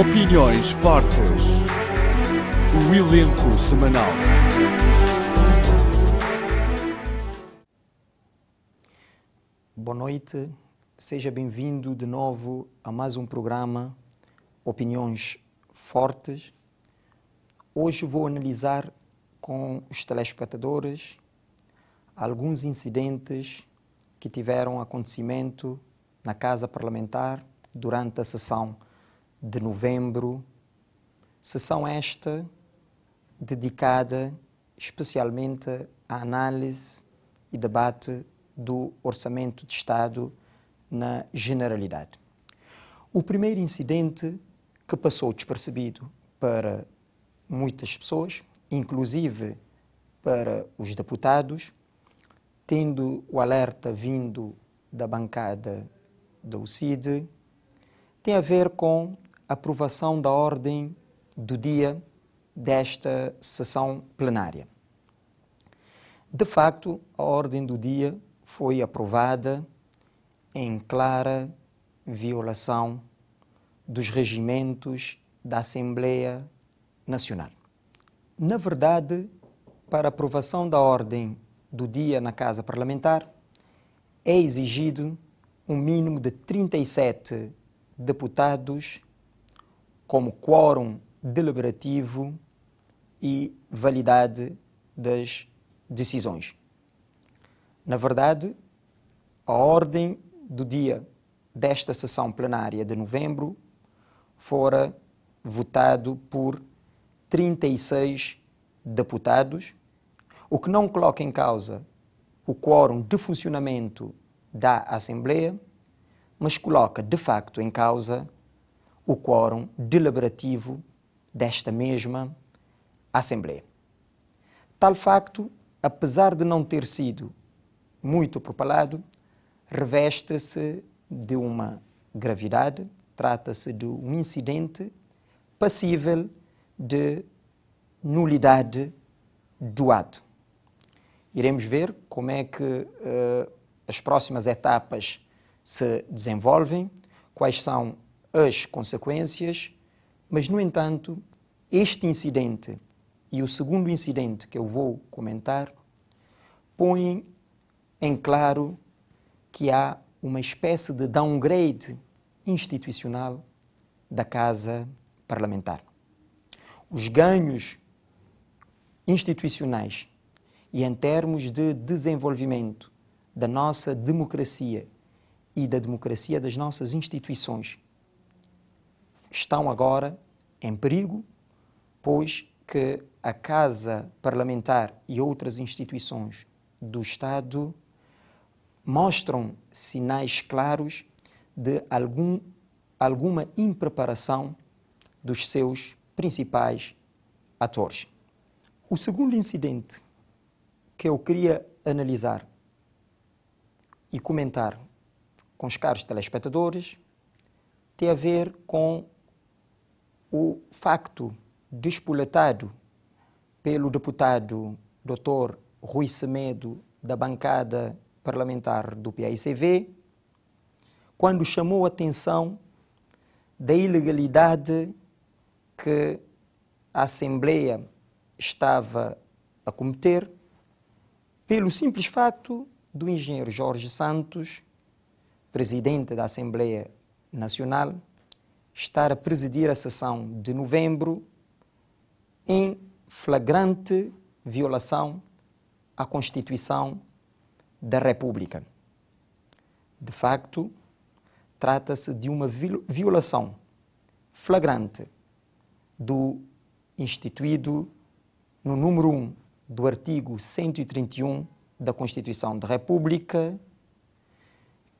Opiniões fortes. O elenco semanal. Boa noite, seja bem-vindo de novo a mais um programa Opiniões Fortes. Hoje vou analisar com os telespectadores alguns incidentes que tiveram acontecimento na Casa Parlamentar durante a sessão de novembro, sessão esta dedicada especialmente à análise e debate do Orçamento de Estado na generalidade. O primeiro incidente que passou despercebido para muitas pessoas, inclusive para os deputados, tendo o alerta vindo da bancada da UCID, tem a ver com aprovação da ordem do dia desta sessão plenária. De facto, a ordem do dia foi aprovada em clara violação dos regimentos da Assembleia Nacional. Na verdade, para aprovação da ordem do dia na Casa Parlamentar, é exigido um mínimo de 37 deputados como quórum deliberativo e validade das decisões. Na verdade, a ordem do dia desta sessão plenária de novembro fora votado por 36 deputados, o que não coloca em causa o quórum de funcionamento da Assembleia, mas coloca de facto em causa o quórum deliberativo desta mesma Assembleia. Tal facto, apesar de não ter sido muito propalado, reveste-se de uma gravidade, trata-se de um incidente passível de nulidade do ato. Iremos ver como é que uh, as próximas etapas se desenvolvem, quais são as consequências, mas, no entanto, este incidente e o segundo incidente que eu vou comentar põem em claro que há uma espécie de downgrade institucional da Casa Parlamentar. Os ganhos institucionais e em termos de desenvolvimento da nossa democracia e da democracia das nossas instituições estão agora em perigo, pois que a Casa Parlamentar e outras instituições do Estado mostram sinais claros de algum, alguma impreparação dos seus principais atores. O segundo incidente que eu queria analisar e comentar com os caros telespectadores tem a ver com o facto despoletado pelo deputado Dr. Rui Semedo da bancada parlamentar do PICV, quando chamou a atenção da ilegalidade que a Assembleia estava a cometer pelo simples fato do engenheiro Jorge Santos, presidente da Assembleia Nacional, estar a presidir a sessão de novembro em flagrante violação à Constituição da República. De facto, trata-se de uma violação flagrante do instituído no número 1 do artigo 131 da Constituição da República,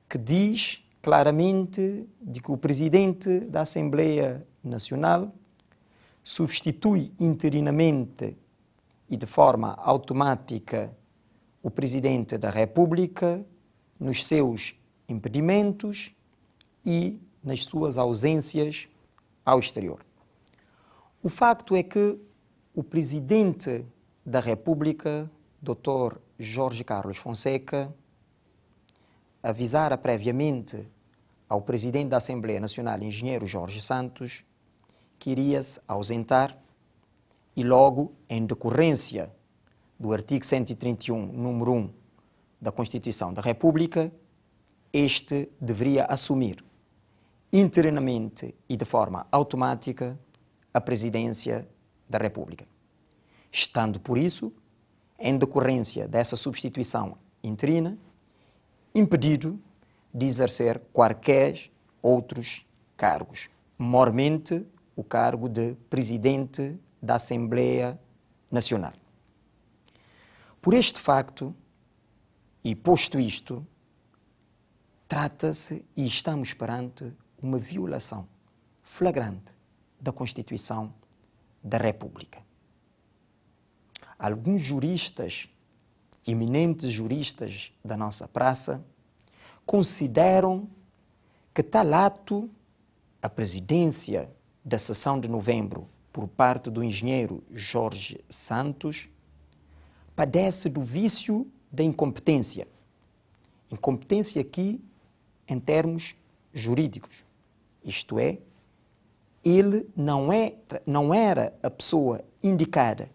que diz claramente de que o presidente da Assembleia Nacional substitui interinamente e de forma automática o presidente da República nos seus impedimentos e nas suas ausências ao exterior. O facto é que o presidente da República, Dr. Jorge Carlos Fonseca, avisara previamente ao presidente da Assembleia Nacional, engenheiro Jorge Santos, queria se ausentar e logo, em decorrência do artigo 131, número 1 da Constituição da República, este deveria assumir interinamente e de forma automática a presidência da República. Estando por isso, em decorrência dessa substituição interina, impedido de exercer quaisquer outros cargos, mormente o cargo de presidente da Assembleia Nacional. Por este facto, e posto isto, trata-se e estamos perante uma violação flagrante da Constituição da República. Alguns juristas, eminentes juristas da nossa praça, consideram que tal ato, a presidência da sessão de novembro por parte do engenheiro Jorge Santos, padece do vício da incompetência. Incompetência aqui em termos jurídicos. Isto é, ele não, é, não era a pessoa indicada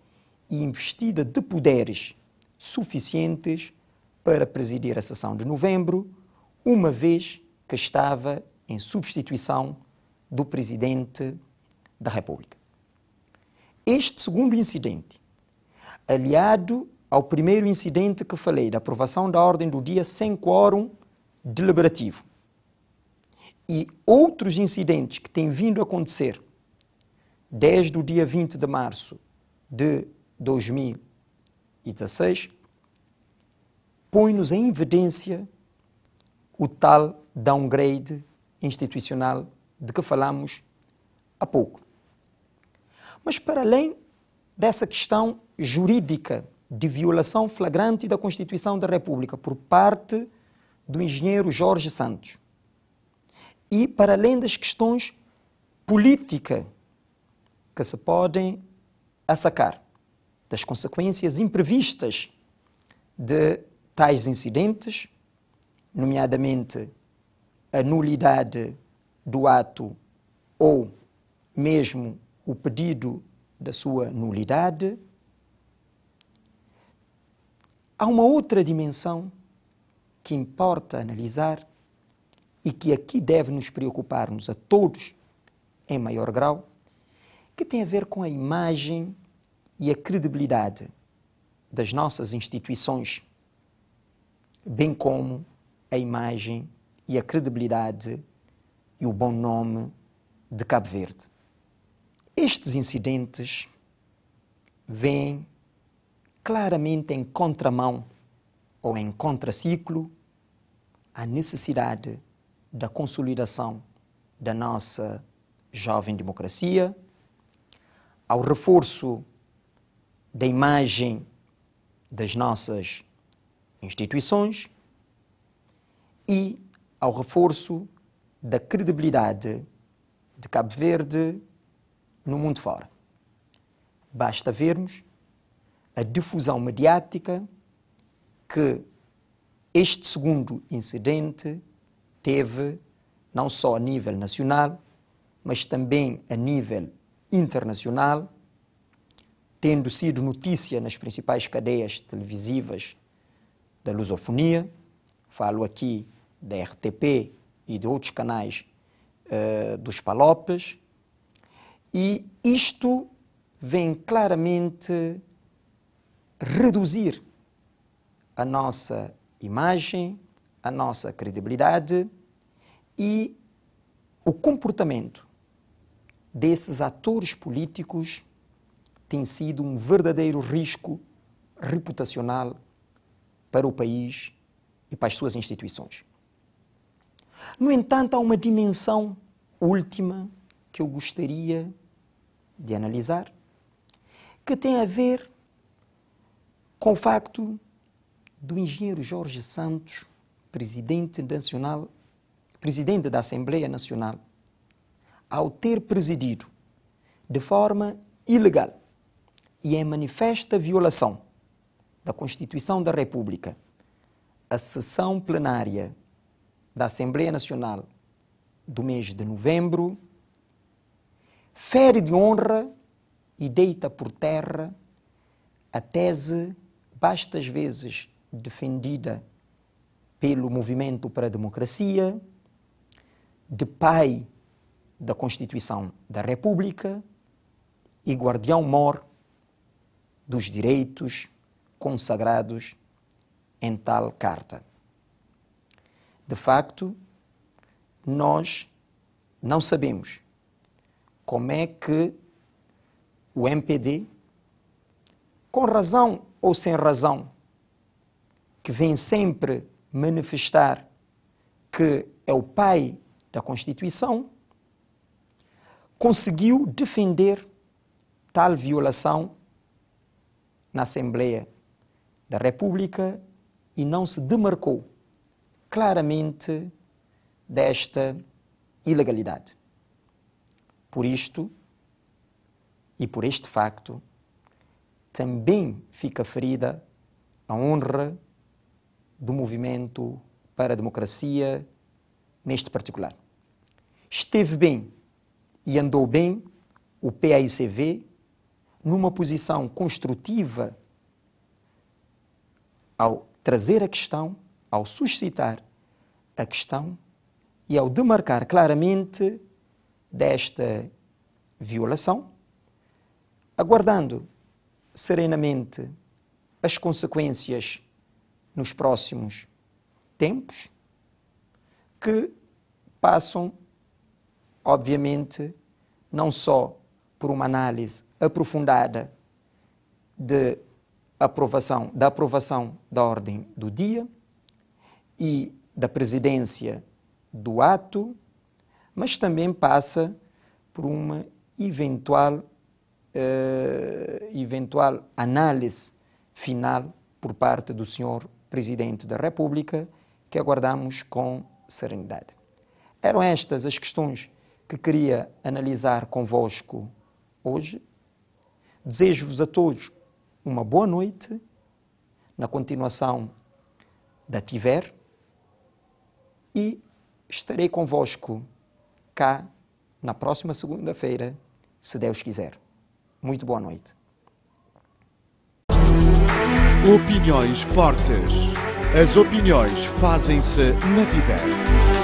e investida de poderes suficientes para presidir a sessão de novembro uma vez que estava em substituição do Presidente da República. Este segundo incidente, aliado ao primeiro incidente que falei, da aprovação da ordem do dia sem quórum deliberativo, e outros incidentes que têm vindo a acontecer desde o dia 20 de março de 2016, põe-nos em evidência o tal downgrade institucional de que falamos há pouco. Mas para além dessa questão jurídica de violação flagrante da Constituição da República por parte do engenheiro Jorge Santos, e para além das questões políticas que se podem assacar das consequências imprevistas de tais incidentes nomeadamente a nulidade do ato ou mesmo o pedido da sua nulidade. Há uma outra dimensão que importa analisar e que aqui deve nos preocupar-nos a todos em maior grau, que tem a ver com a imagem e a credibilidade das nossas instituições, bem como a imagem e a credibilidade e o bom nome de Cabo Verde. Estes incidentes vêm claramente em contramão ou em contraciclo à necessidade da consolidação da nossa jovem democracia, ao reforço da imagem das nossas instituições e ao reforço da credibilidade de Cabo Verde no mundo fora. Basta vermos a difusão mediática que este segundo incidente teve, não só a nível nacional, mas também a nível internacional, tendo sido notícia nas principais cadeias televisivas da lusofonia. Falo aqui da RTP e de outros canais uh, dos Palopes, e isto vem claramente reduzir a nossa imagem, a nossa credibilidade e o comportamento desses atores políticos tem sido um verdadeiro risco reputacional para o país e para as suas instituições. No entanto, há uma dimensão última que eu gostaria de analisar, que tem a ver com o facto do engenheiro Jorge Santos, presidente nacional, presidente da Assembleia Nacional, ao ter presidido de forma ilegal e em manifesta violação da Constituição da República a sessão plenária da Assembleia Nacional do mês de novembro, fere de honra e deita por terra a tese bastas vezes defendida pelo Movimento para a Democracia, de pai da Constituição da República e guardião mor dos direitos consagrados em tal carta de facto, nós não sabemos como é que o MPD, com razão ou sem razão, que vem sempre manifestar que é o pai da Constituição, conseguiu defender tal violação na Assembleia da República e não se demarcou claramente desta ilegalidade. Por isto e por este facto, também fica ferida a honra do movimento para a democracia neste particular. Esteve bem e andou bem o PAICV numa posição construtiva ao trazer a questão ao suscitar a questão e ao demarcar claramente desta violação, aguardando serenamente as consequências nos próximos tempos, que passam, obviamente, não só por uma análise aprofundada de aprovação, da aprovação da ordem do dia, e da presidência do ato, mas também passa por uma eventual, uh, eventual análise final por parte do senhor Presidente da República, que aguardamos com serenidade. Eram estas as questões que queria analisar convosco hoje. Desejo-vos a todos uma boa noite, na continuação da Tiver e estarei convosco cá na próxima segunda-feira, se Deus quiser. Muito boa noite. Opiniões fortes. As opiniões fazem-se na TV.